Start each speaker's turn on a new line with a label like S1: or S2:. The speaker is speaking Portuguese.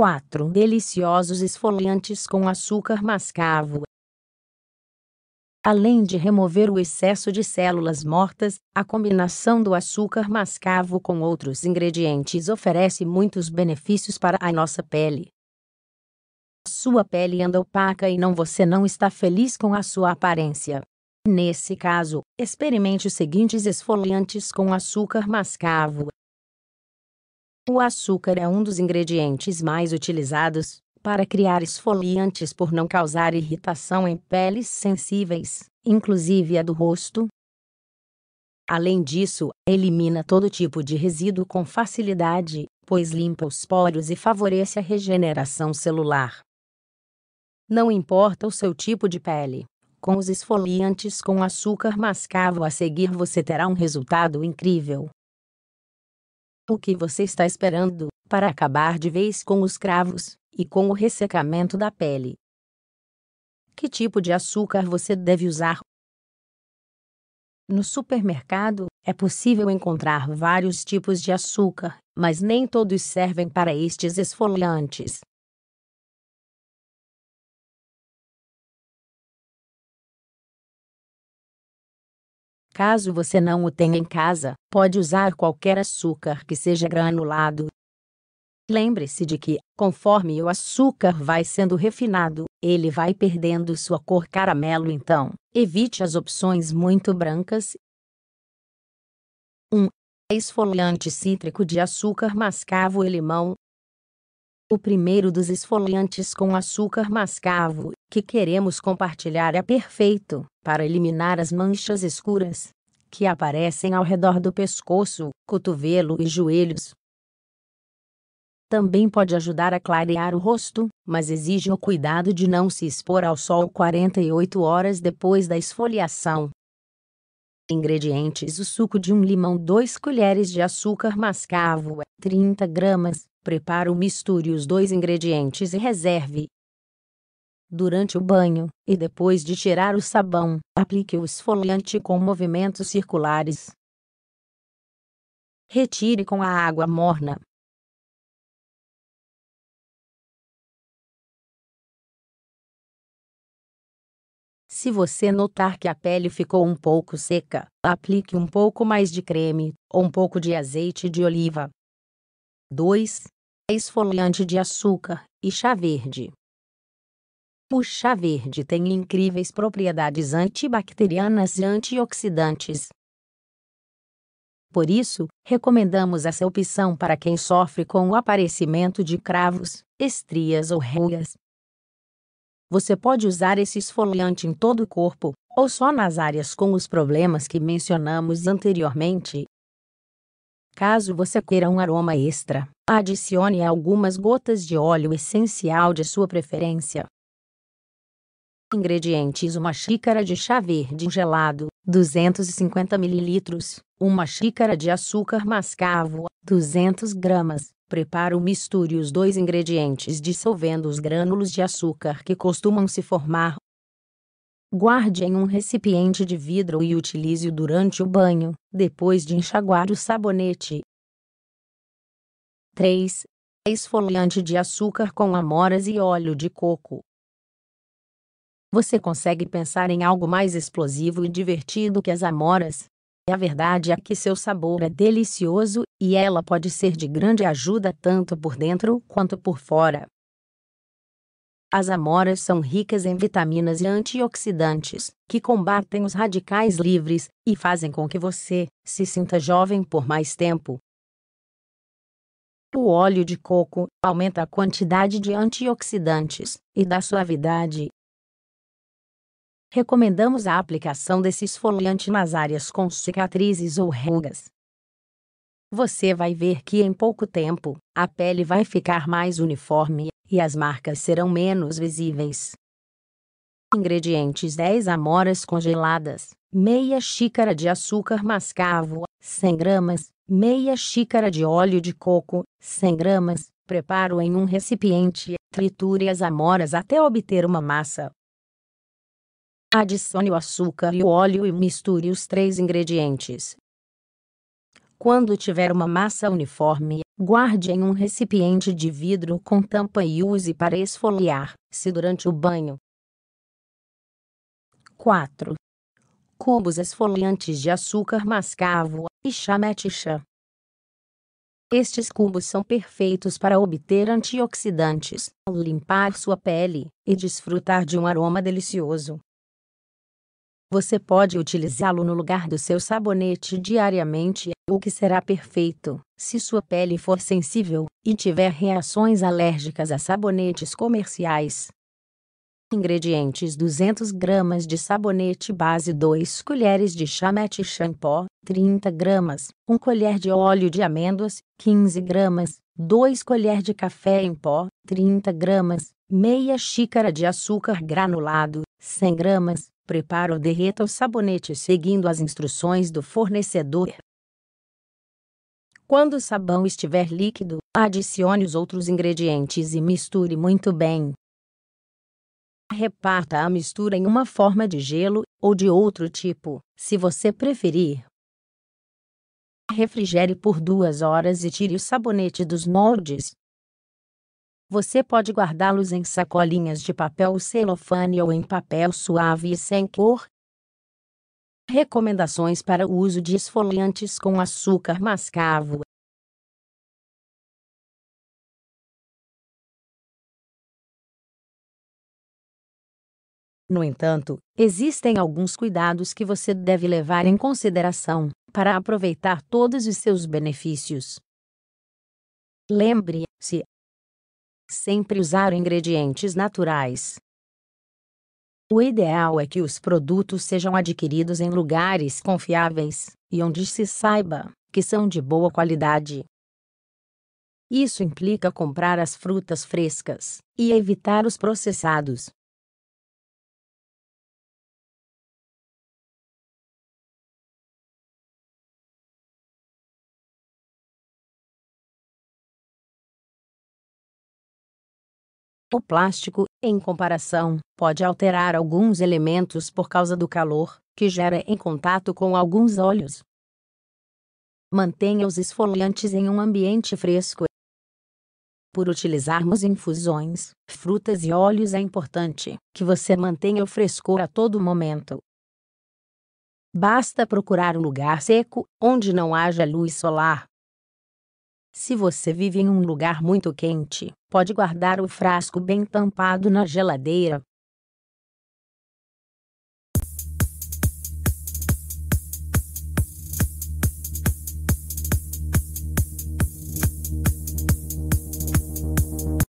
S1: 4. Deliciosos esfoliantes com açúcar mascavo. Além de remover o excesso de células mortas, a combinação do açúcar mascavo com outros ingredientes oferece muitos benefícios para a nossa pele. Sua pele anda opaca e não você não está feliz com a sua aparência. Nesse caso, experimente os seguintes esfoliantes com açúcar mascavo. O açúcar é um dos ingredientes mais utilizados para criar esfoliantes por não causar irritação em peles sensíveis, inclusive a do rosto. Além disso, elimina todo tipo de resíduo com facilidade, pois limpa os poros e favorece a regeneração celular. Não importa o seu tipo de pele, com os esfoliantes com açúcar mascavo a seguir você terá um resultado incrível. O que você está esperando para acabar de vez com os cravos e com o ressecamento da pele? Que tipo de açúcar você deve usar? No supermercado, é possível encontrar vários tipos de açúcar, mas nem todos servem para estes esfoliantes. Caso você não o tenha em casa, pode usar qualquer açúcar que seja granulado. Lembre-se de que, conforme o açúcar vai sendo refinado, ele vai perdendo sua cor caramelo, então, evite as opções muito brancas. 1. Um, esfoliante cítrico de açúcar mascavo e limão. O primeiro dos esfoliantes com açúcar mascavo que queremos compartilhar é perfeito para eliminar as manchas escuras que aparecem ao redor do pescoço, cotovelo e joelhos. Também pode ajudar a clarear o rosto, mas exige o cuidado de não se expor ao sol 48 horas depois da esfoliação. Ingredientes: o suco de um limão, 2 colheres de açúcar mascavo, 30 gramas. Prepare o misture os dois ingredientes e reserve. Durante o banho, e depois de tirar o sabão, aplique o esfoliante com movimentos circulares. Retire com a água morna. Se você notar que a pele ficou um pouco seca, aplique um pouco mais de creme ou um pouco de azeite de oliva. 2. Esfoliante de açúcar e chá verde. O chá verde tem incríveis propriedades antibacterianas e antioxidantes. Por isso, recomendamos essa opção para quem sofre com o aparecimento de cravos, estrias ou rugas. Você pode usar esse esfoliante em todo o corpo, ou só nas áreas com os problemas que mencionamos anteriormente. Caso você queira um aroma extra, adicione algumas gotas de óleo essencial de sua preferência. Ingredientes: uma xícara de chá verde gelado, 250 ml, uma xícara de açúcar mascavo, 200 gramas. o misture os dois ingredientes dissolvendo os grânulos de açúcar que costumam se formar. Guarde em um recipiente de vidro e utilize-o durante o banho, depois de enxaguar o sabonete. 3. Esfoliante de açúcar com amoras e óleo de coco. Você consegue pensar em algo mais explosivo e divertido que as amoras? A verdade é que seu sabor é delicioso e ela pode ser de grande ajuda tanto por dentro quanto por fora. As amoras são ricas em vitaminas e antioxidantes, que combatem os radicais livres e fazem com que você se sinta jovem por mais tempo. O óleo de coco aumenta a quantidade de antioxidantes e dá suavidade recomendamos a aplicação desse esfoliante nas áreas com cicatrizes ou rugas. Você vai ver que em pouco tempo, a pele vai ficar mais uniforme e as marcas serão menos visíveis. Ingredientes 10 amoras congeladas, meia xícara de açúcar mascavo, 100 gramas, meia xícara de óleo de coco, 100 gramas. Preparo em um recipiente, triture as amoras até obter uma massa Adicione o açúcar e o óleo e misture os três ingredientes. Quando tiver uma massa uniforme, guarde em um recipiente de vidro com tampa e use para esfoliar, se durante o banho. 4. Cubos esfoliantes de açúcar mascavo e chamete chá. Estes cubos são perfeitos para obter antioxidantes, limpar sua pele e desfrutar de um aroma delicioso. Você pode utilizá-lo no lugar do seu sabonete diariamente, o que será perfeito. Se sua pele for sensível e tiver reações alérgicas a sabonetes comerciais, Ingredientes 200 gramas de sabonete base 2 colheres de chamete shampoo, 30 gramas, 1 colher de óleo de amêndoas, 15 gramas, 2 colheres de café em pó, 30 gramas, meia xícara de açúcar granulado, 100 gramas, Prepara ou derreta o sabonete seguindo as instruções do fornecedor. Quando o sabão estiver líquido, adicione os outros ingredientes e misture muito bem. Reparta a mistura em uma forma de gelo ou de outro tipo, se você preferir. Refrigere por duas horas e tire o sabonete dos moldes. Você pode guardá-los em sacolinhas de papel celofane ou em papel suave e sem cor. Recomendações para o uso de esfoliantes com açúcar mascavo. No entanto, existem alguns cuidados que você deve levar em consideração para aproveitar todos os seus benefícios. Lembre-se, Sempre usar ingredientes naturais. O ideal é que os produtos sejam adquiridos em lugares confiáveis e onde se saiba que são de boa qualidade. Isso implica comprar as frutas frescas e evitar os processados. O plástico, em comparação, pode alterar alguns elementos por causa do calor que gera em contato com alguns óleos. Mantenha os esfoliantes em um ambiente fresco. Por utilizarmos infusões, frutas e óleos é importante que você mantenha o frescor a todo momento. Basta procurar um lugar seco, onde não haja luz solar, se você vive em um lugar muito quente, pode guardar o frasco bem tampado na geladeira,